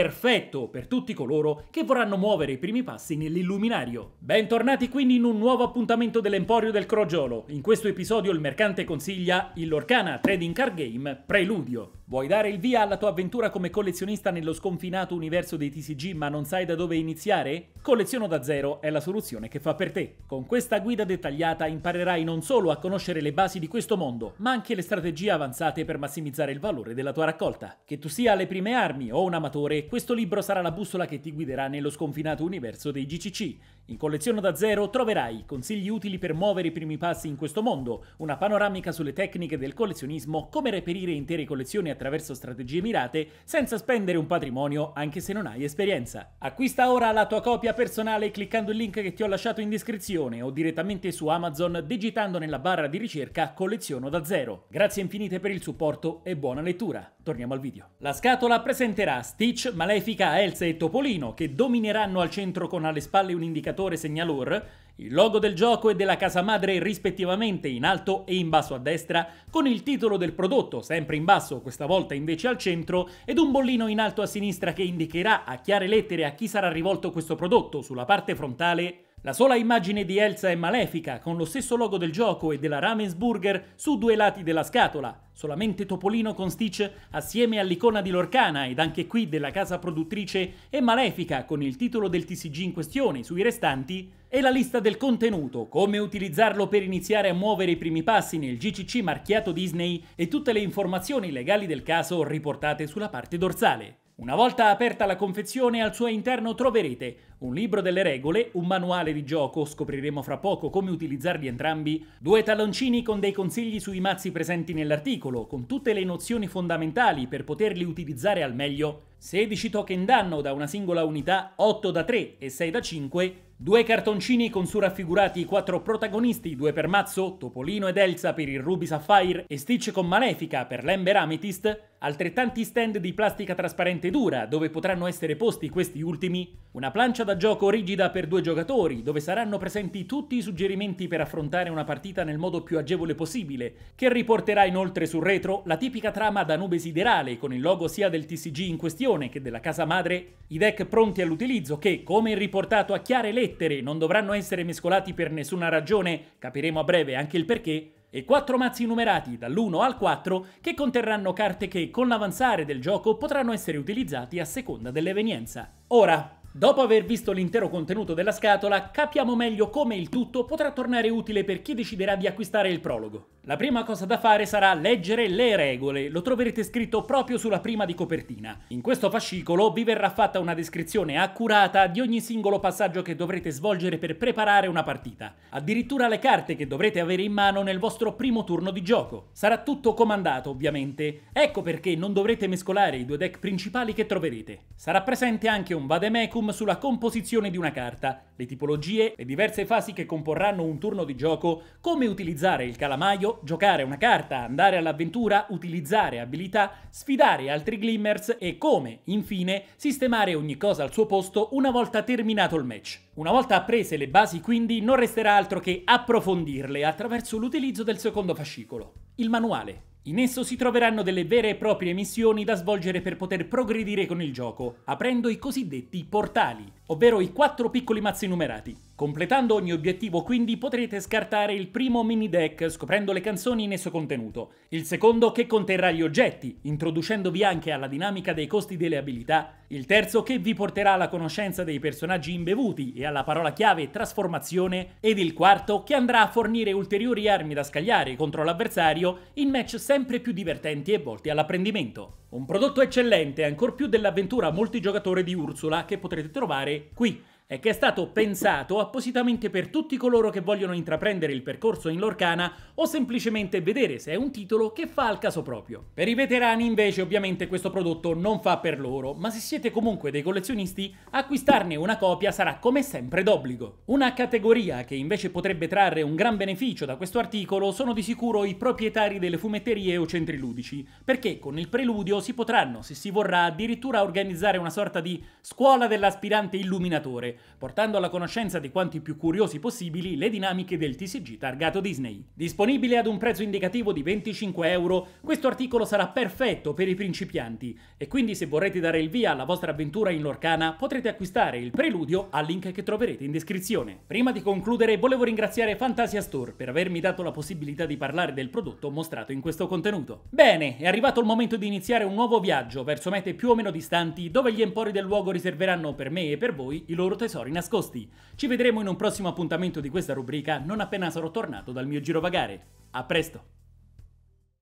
perfetto per tutti coloro che vorranno muovere i primi passi nell'illuminario. Bentornati quindi in un nuovo appuntamento dell'Emporio del Crogiolo. In questo episodio il mercante consiglia il Lorcana Trading Card Game Preludio. Vuoi dare il via alla tua avventura come collezionista nello sconfinato universo dei TCG ma non sai da dove iniziare? Colleziono da zero è la soluzione che fa per te. Con questa guida dettagliata imparerai non solo a conoscere le basi di questo mondo, ma anche le strategie avanzate per massimizzare il valore della tua raccolta. Che tu sia alle prime armi o un amatore, questo libro sarà la bussola che ti guiderà nello sconfinato universo dei GCC. In Colleziono da zero troverai consigli utili per muovere i primi passi in questo mondo, una panoramica sulle tecniche del collezionismo, come reperire intere collezioni attraverso strategie mirate senza spendere un patrimonio anche se non hai esperienza. Acquista ora la tua copia personale cliccando il link che ti ho lasciato in descrizione o direttamente su Amazon digitando nella barra di ricerca colleziono da zero. Grazie infinite per il supporto e buona lettura. Torniamo al video. La scatola presenterà Stitch, Malefica, Elsa e Topolino che domineranno al centro con alle spalle un indicatore segnalore il logo del gioco e della casa madre rispettivamente in alto e in basso a destra, con il titolo del prodotto sempre in basso, questa volta invece al centro, ed un bollino in alto a sinistra che indicherà a chiare lettere a chi sarà rivolto questo prodotto sulla parte frontale la sola immagine di Elsa è malefica, con lo stesso logo del gioco e della Ravensburger su due lati della scatola, Solamente Topolino con Stitch assieme all'icona di Lorcana ed anche qui della casa produttrice e Malefica con il titolo del TCG in questione sui restanti e la lista del contenuto, come utilizzarlo per iniziare a muovere i primi passi nel GCC marchiato Disney e tutte le informazioni legali del caso riportate sulla parte dorsale. Una volta aperta la confezione, al suo interno troverete un libro delle regole, un manuale di gioco, scopriremo fra poco come utilizzarli entrambi, due talloncini con dei consigli sui mazzi presenti nell'articolo, articolo con tutte le nozioni fondamentali per poterli utilizzare al meglio 16 token danno da una singola unità, 8 da 3 e 6 da 5, Due cartoncini con su raffigurati i quattro protagonisti, due per Mazzo, Topolino ed Elsa per il Ruby Sapphire e Stitch con Malefica per l'Ember Amethyst, altrettanti stand di plastica trasparente dura dove potranno essere posti questi ultimi, una plancia da gioco rigida per due giocatori dove saranno presenti tutti i suggerimenti per affrontare una partita nel modo più agevole possibile, che riporterà inoltre sul retro la tipica trama da nube siderale con il logo sia del TCG in questione Commissione che della casa madre i deck pronti all'utilizzo che, come riportato a chiare lettere, non dovranno essere mescolati per nessuna ragione, capiremo a breve anche il perché, e quattro mazzi numerati dall'1 al 4 che conterranno carte che, con l'avanzare del gioco, potranno essere utilizzati a seconda dell'evenienza. Ora, Dopo aver visto l'intero contenuto della scatola, capiamo meglio come il tutto potrà tornare utile per chi deciderà di acquistare il prologo. La prima cosa da fare sarà leggere le regole, lo troverete scritto proprio sulla prima di copertina. In questo fascicolo vi verrà fatta una descrizione accurata di ogni singolo passaggio che dovrete svolgere per preparare una partita, addirittura le carte che dovrete avere in mano nel vostro primo turno di gioco. Sarà tutto comandato, ovviamente, ecco perché non dovrete mescolare i due deck principali che troverete. Sarà presente anche un vademecum curriculum sulla composizione di una carta, le tipologie, le diverse fasi che comporranno un turno di gioco, come utilizzare il calamaio, giocare una carta, andare all'avventura, utilizzare abilità, sfidare altri glimmers e come, infine, sistemare ogni cosa al suo posto una volta terminato il match. Una volta apprese le basi quindi non resterà altro che approfondirle attraverso l'utilizzo del secondo fascicolo, il manuale. In esso si troveranno delle vere e proprie missioni da svolgere per poter progredire con il gioco, aprendo i cosiddetti portali, ovvero i quattro piccoli mazzi numerati. Completando ogni obiettivo quindi potrete scartare il primo mini deck scoprendo le canzoni in esso contenuto, il secondo che conterrà gli oggetti, introducendovi anche alla dinamica dei costi delle abilità, il terzo che vi porterà alla conoscenza dei personaggi imbevuti e alla parola chiave trasformazione ed il quarto che andrà a fornire ulteriori armi da scagliare contro l'avversario in match sempre più divertenti e volti all'apprendimento. Un prodotto eccellente ancor più dell'avventura multigiocatore di Ursula che potrete trovare qui e che è stato pensato appositamente per tutti coloro che vogliono intraprendere il percorso in Lorcana o semplicemente vedere se è un titolo che fa al caso proprio. Per i veterani invece ovviamente questo prodotto non fa per loro, ma se siete comunque dei collezionisti, acquistarne una copia sarà come sempre d'obbligo. Una categoria che invece potrebbe trarre un gran beneficio da questo articolo sono di sicuro i proprietari delle fumetterie o centri ludici, perché con il preludio si potranno, se si vorrà, addirittura organizzare una sorta di scuola dell'aspirante illuminatore, portando alla conoscenza di quanti più curiosi possibili le dinamiche del TCG targato Disney. Disponibile ad un prezzo indicativo di 25 euro, questo articolo sarà perfetto per i principianti e quindi se vorrete dare il via alla vostra avventura in Lorcana potrete acquistare il preludio al link che troverete in descrizione. Prima di concludere volevo ringraziare Fantasia Store per avermi dato la possibilità di parlare del prodotto mostrato in questo contenuto. Bene, è arrivato il momento di iniziare un nuovo viaggio verso mete più o meno distanti dove gli empori del luogo riserveranno per me e per voi i loro tesori tesori nascosti. Ci vedremo in un prossimo appuntamento di questa rubrica non appena sarò tornato dal mio girovagare. A presto!